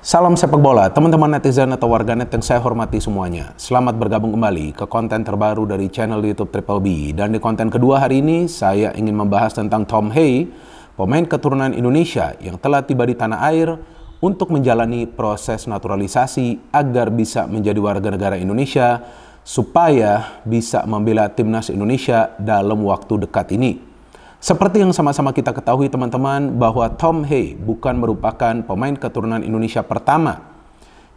Salam sepak bola, teman-teman netizen atau warganet yang saya hormati semuanya. Selamat bergabung kembali ke konten terbaru dari channel YouTube Triple B. Dan di konten kedua hari ini, saya ingin membahas tentang Tom Hay, pemain keturunan Indonesia yang telah tiba di tanah air untuk menjalani proses naturalisasi agar bisa menjadi warga negara Indonesia supaya bisa membela timnas Indonesia dalam waktu dekat ini. Seperti yang sama-sama kita ketahui teman-teman bahwa Tom Hay bukan merupakan pemain keturunan Indonesia pertama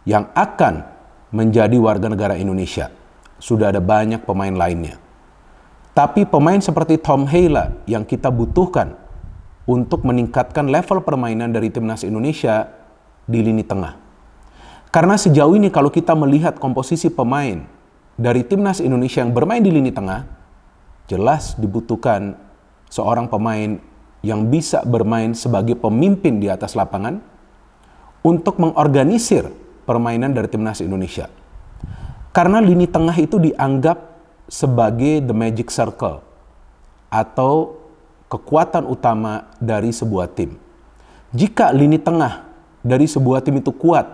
yang akan menjadi warga negara Indonesia. Sudah ada banyak pemain lainnya. Tapi pemain seperti Tom lah yang kita butuhkan untuk meningkatkan level permainan dari timnas Indonesia di lini tengah. Karena sejauh ini kalau kita melihat komposisi pemain dari timnas Indonesia yang bermain di lini tengah, jelas dibutuhkan seorang pemain yang bisa bermain sebagai pemimpin di atas lapangan untuk mengorganisir permainan dari timnas Indonesia. Karena lini tengah itu dianggap sebagai the magic circle atau kekuatan utama dari sebuah tim. Jika lini tengah dari sebuah tim itu kuat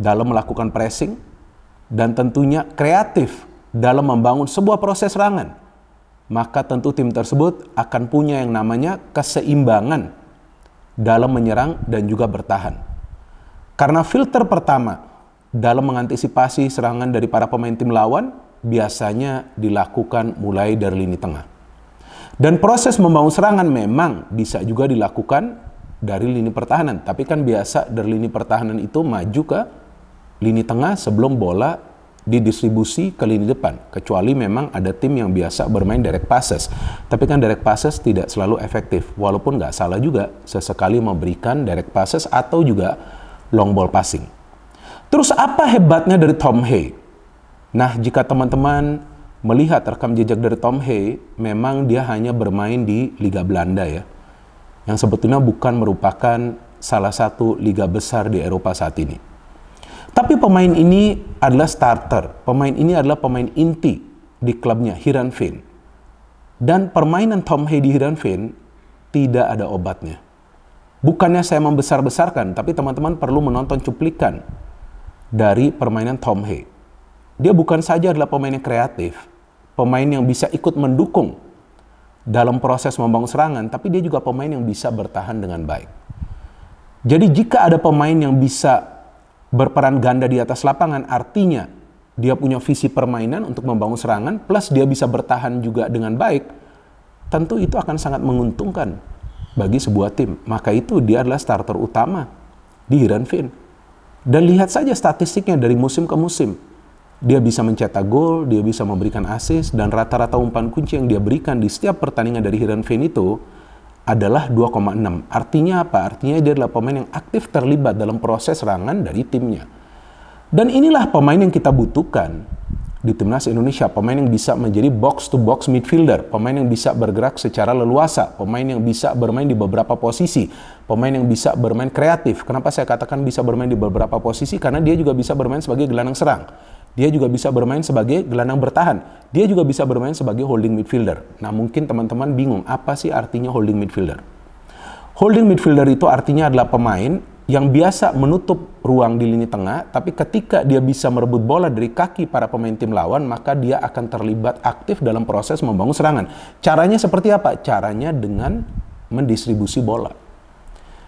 dalam melakukan pressing dan tentunya kreatif dalam membangun sebuah proses serangan, maka tentu tim tersebut akan punya yang namanya keseimbangan dalam menyerang dan juga bertahan. Karena filter pertama dalam mengantisipasi serangan dari para pemain tim lawan biasanya dilakukan mulai dari lini tengah. Dan proses membangun serangan memang bisa juga dilakukan dari lini pertahanan. Tapi kan biasa dari lini pertahanan itu maju ke lini tengah sebelum bola didistribusi ke lini depan. Kecuali memang ada tim yang biasa bermain direct passes. Tapi kan direct passes tidak selalu efektif. Walaupun nggak salah juga sesekali memberikan direct passes atau juga long ball passing. Terus apa hebatnya dari Tom Hay? Nah, jika teman-teman melihat rekam jejak dari Tom Hay, memang dia hanya bermain di Liga Belanda ya yang sebetulnya bukan merupakan salah satu liga besar di Eropa saat ini. Tapi pemain ini adalah starter, pemain ini adalah pemain inti di klubnya Hiranfin. Dan permainan Tom Hey di Hiranfin tidak ada obatnya. Bukannya saya membesar-besarkan, tapi teman-teman perlu menonton cuplikan dari permainan Tom Hey. Dia bukan saja adalah pemain yang kreatif, pemain yang bisa ikut mendukung dalam proses membangun serangan, tapi dia juga pemain yang bisa bertahan dengan baik. Jadi jika ada pemain yang bisa berperan ganda di atas lapangan, artinya dia punya visi permainan untuk membangun serangan, plus dia bisa bertahan juga dengan baik, tentu itu akan sangat menguntungkan bagi sebuah tim. Maka itu dia adalah starter utama di Iran Fin. Dan lihat saja statistiknya dari musim ke musim. Dia bisa mencetak gol, dia bisa memberikan assist, dan rata-rata umpan kunci yang dia berikan di setiap pertandingan dari Hiran itu adalah 2,6. Artinya apa? Artinya dia adalah pemain yang aktif terlibat dalam proses serangan dari timnya. Dan inilah pemain yang kita butuhkan di timnas Indonesia, pemain yang bisa menjadi box to box midfielder, pemain yang bisa bergerak secara leluasa, pemain yang bisa bermain di beberapa posisi, pemain yang bisa bermain kreatif. Kenapa saya katakan bisa bermain di beberapa posisi? Karena dia juga bisa bermain sebagai gelandang serang. Dia juga bisa bermain sebagai gelandang bertahan. Dia juga bisa bermain sebagai holding midfielder. Nah, mungkin teman-teman bingung, apa sih artinya holding midfielder? Holding midfielder itu artinya adalah pemain yang biasa menutup ruang di lini tengah, tapi ketika dia bisa merebut bola dari kaki para pemain tim lawan, maka dia akan terlibat aktif dalam proses membangun serangan. Caranya seperti apa? Caranya dengan mendistribusi bola.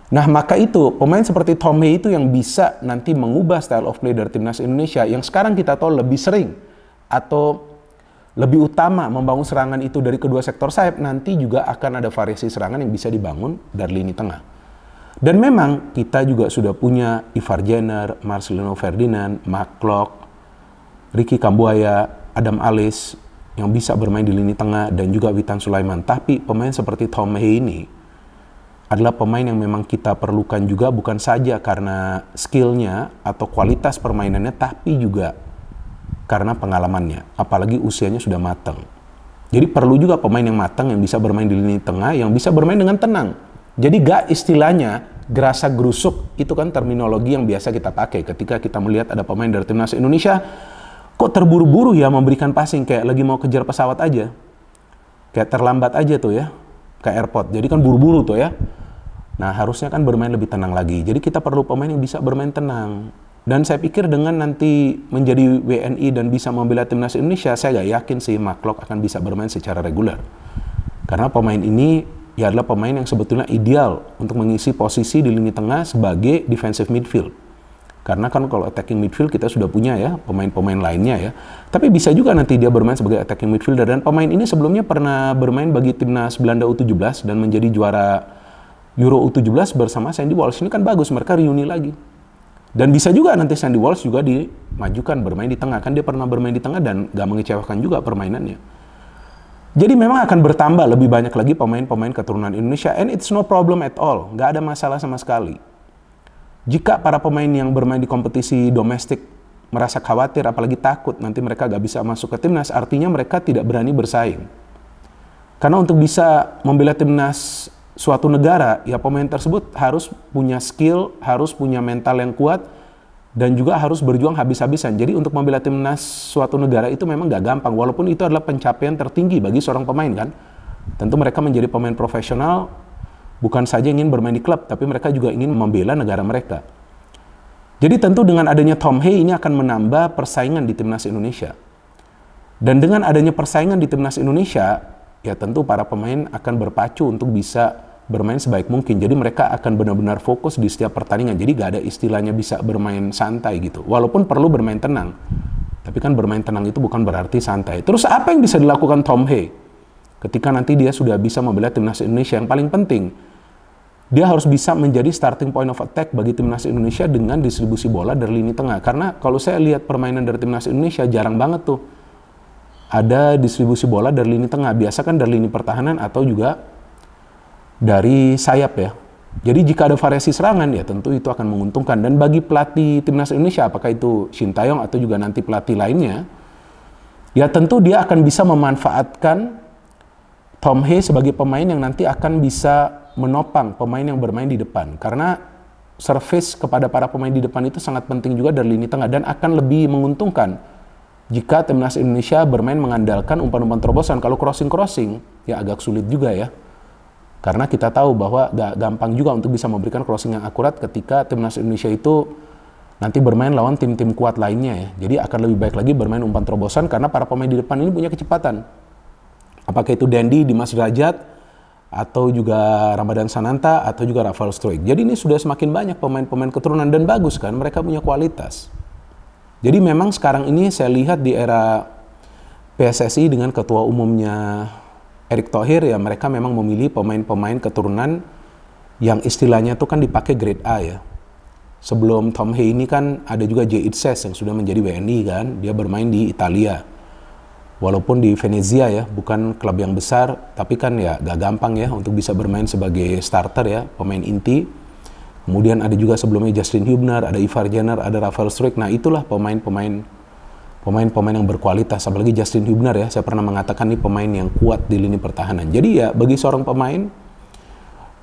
Nah, maka itu pemain seperti Tommy itu yang bisa nanti mengubah style of play dari timnas Indonesia yang sekarang kita tahu lebih sering atau lebih utama membangun serangan itu dari kedua sektor sayap nanti juga akan ada variasi serangan yang bisa dibangun dari lini tengah. Dan memang kita juga sudah punya Ivar Jenner, Marcelino Ferdinand, Mark Klok, Ricky Kambuaya, Adam Alis yang bisa bermain di lini tengah dan juga Witan Sulaiman. Tapi pemain seperti Tom Hay ini adalah pemain yang memang kita perlukan juga bukan saja karena skillnya atau kualitas permainannya tapi juga karena pengalamannya apalagi usianya sudah matang jadi perlu juga pemain yang matang yang bisa bermain di lini tengah yang bisa bermain dengan tenang jadi gak istilahnya gerasa gerusuk itu kan terminologi yang biasa kita pakai ketika kita melihat ada pemain dari timnas Indonesia kok terburu-buru ya memberikan passing kayak lagi mau kejar pesawat aja kayak terlambat aja tuh ya ke airport jadi kan buru-buru tuh ya Nah, harusnya kan bermain lebih tenang lagi. Jadi kita perlu pemain yang bisa bermain tenang. Dan saya pikir dengan nanti menjadi WNI dan bisa membela timnas Indonesia, saya gak yakin sih Maklok akan bisa bermain secara reguler. Karena pemain ini ya adalah pemain yang sebetulnya ideal untuk mengisi posisi di lini tengah sebagai defensive midfield. Karena kan kalau attacking midfield kita sudah punya ya pemain-pemain lainnya ya. Tapi bisa juga nanti dia bermain sebagai attacking midfielder dan pemain ini sebelumnya pernah bermain bagi timnas Belanda U17 dan menjadi juara Euro U17 bersama Sandy Walsh ini kan bagus, mereka reuni lagi. Dan bisa juga nanti Sandy Walsh juga dimajukan bermain di tengah. Kan dia pernah bermain di tengah dan gak mengecewakan juga permainannya. Jadi memang akan bertambah lebih banyak lagi pemain-pemain keturunan Indonesia. And it's no problem at all. Gak ada masalah sama sekali. Jika para pemain yang bermain di kompetisi domestik merasa khawatir, apalagi takut nanti mereka gak bisa masuk ke timnas, artinya mereka tidak berani bersaing. Karena untuk bisa membela timnas suatu negara, ya pemain tersebut harus punya skill, harus punya mental yang kuat, dan juga harus berjuang habis-habisan. Jadi untuk membela timnas suatu negara itu memang gak gampang, walaupun itu adalah pencapaian tertinggi bagi seorang pemain kan. Tentu mereka menjadi pemain profesional bukan saja ingin bermain di klub, tapi mereka juga ingin membela negara mereka. Jadi tentu dengan adanya Tom Hey ini akan menambah persaingan di timnas Indonesia. Dan dengan adanya persaingan di timnas Indonesia, ya tentu para pemain akan berpacu untuk bisa bermain sebaik mungkin. Jadi mereka akan benar-benar fokus di setiap pertandingan. Jadi gak ada istilahnya bisa bermain santai gitu. Walaupun perlu bermain tenang. Tapi kan bermain tenang itu bukan berarti santai. Terus apa yang bisa dilakukan Tom Hay? Ketika nanti dia sudah bisa membela timnas Indonesia yang paling penting, dia harus bisa menjadi starting point of attack bagi timnas Indonesia dengan distribusi bola dari lini tengah. Karena kalau saya lihat permainan dari timnas Indonesia jarang banget tuh ada distribusi bola dari lini tengah. Biasa kan dari lini pertahanan atau juga dari sayap ya. Jadi jika ada variasi serangan ya tentu itu akan menguntungkan dan bagi pelatih timnas Indonesia apakah itu Shin Taeyong atau juga nanti pelatih lainnya ya tentu dia akan bisa memanfaatkan Tom Hee sebagai pemain yang nanti akan bisa menopang pemain yang bermain di depan karena service kepada para pemain di depan itu sangat penting juga dari lini tengah dan akan lebih menguntungkan jika timnas Indonesia bermain mengandalkan umpan-umpan terobosan kalau crossing-crossing ya agak sulit juga ya. Karena kita tahu bahwa gampang juga untuk bisa memberikan crossing yang akurat ketika timnas Indonesia itu nanti bermain lawan tim-tim kuat lainnya ya. Jadi akan lebih baik lagi bermain umpan terobosan karena para pemain di depan ini punya kecepatan. Apakah itu Dendi, Dimas Derajat, atau juga Ramadan Sananta atau juga Rafael Struik. Jadi ini sudah semakin banyak pemain-pemain keturunan dan bagus kan mereka punya kualitas. Jadi memang sekarang ini saya lihat di era PSSI dengan ketua umumnya Erick Thohir ya mereka memang memilih pemain-pemain keturunan yang istilahnya itu kan dipakai grade A ya. Sebelum Tom Hay ini kan ada juga J. Itzes yang sudah menjadi WNI kan, dia bermain di Italia. Walaupun di Venezia ya, bukan klub yang besar, tapi kan ya gak gampang ya untuk bisa bermain sebagai starter ya, pemain inti. Kemudian ada juga sebelumnya Justin Hubner, ada Ivar Jenner, ada Rafael Struik. Nah itulah pemain-pemain pemain-pemain yang berkualitas apalagi Justin Hubner ya saya pernah mengatakan nih pemain yang kuat di lini pertahanan jadi ya bagi seorang pemain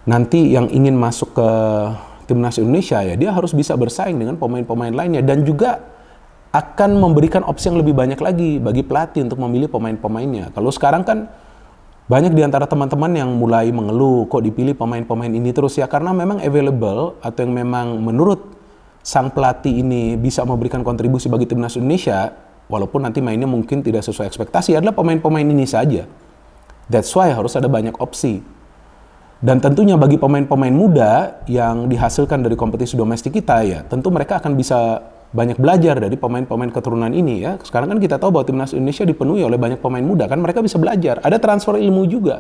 nanti yang ingin masuk ke timnas Indonesia ya dia harus bisa bersaing dengan pemain-pemain lainnya dan juga akan memberikan opsi yang lebih banyak lagi bagi pelatih untuk memilih pemain-pemainnya kalau sekarang kan banyak di antara teman-teman yang mulai mengeluh kok dipilih pemain-pemain ini terus ya karena memang available atau yang memang menurut sang pelatih ini bisa memberikan kontribusi bagi timnas Indonesia walaupun nanti mainnya mungkin tidak sesuai ekspektasi adalah pemain-pemain ini saja. That's why harus ada banyak opsi. Dan tentunya bagi pemain-pemain muda yang dihasilkan dari kompetisi domestik kita ya, tentu mereka akan bisa banyak belajar dari pemain-pemain keturunan ini ya. Sekarang kan kita tahu bahwa timnas Indonesia dipenuhi oleh banyak pemain muda kan, mereka bisa belajar. Ada transfer ilmu juga.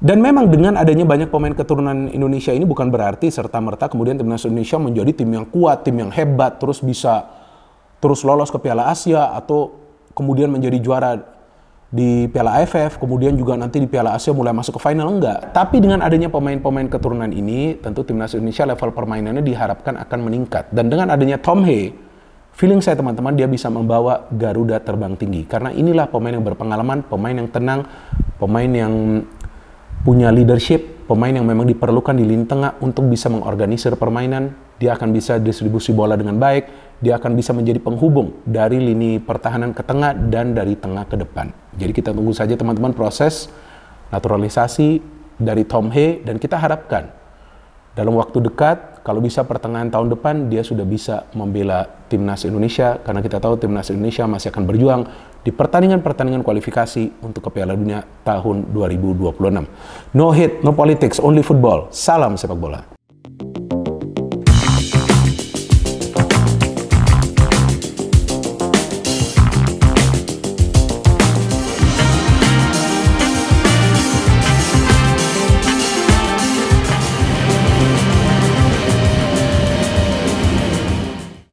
Dan memang dengan adanya banyak pemain keturunan Indonesia ini bukan berarti serta merta kemudian timnas Indonesia menjadi tim yang kuat, tim yang hebat, terus bisa terus lolos ke Piala Asia atau kemudian menjadi juara di Piala AFF, kemudian juga nanti di Piala Asia mulai masuk ke final enggak. Tapi dengan adanya pemain-pemain keturunan ini, tentu timnas Indonesia level permainannya diharapkan akan meningkat. Dan dengan adanya Tom Hey, feeling saya teman-teman dia bisa membawa Garuda terbang tinggi. Karena inilah pemain yang berpengalaman, pemain yang tenang, pemain yang punya leadership, pemain yang memang diperlukan di lini tengah untuk bisa mengorganisir permainan. Dia akan bisa distribusi bola dengan baik, dia akan bisa menjadi penghubung dari lini pertahanan ke tengah dan dari tengah ke depan. Jadi kita tunggu saja teman-teman proses naturalisasi dari Tom Hay dan kita harapkan dalam waktu dekat kalau bisa pertengahan tahun depan dia sudah bisa membela timnas Indonesia karena kita tahu timnas Indonesia masih akan berjuang di pertandingan-pertandingan kualifikasi untuk ke Piala Dunia tahun 2026. No hit, no politics, only football. Salam sepak bola.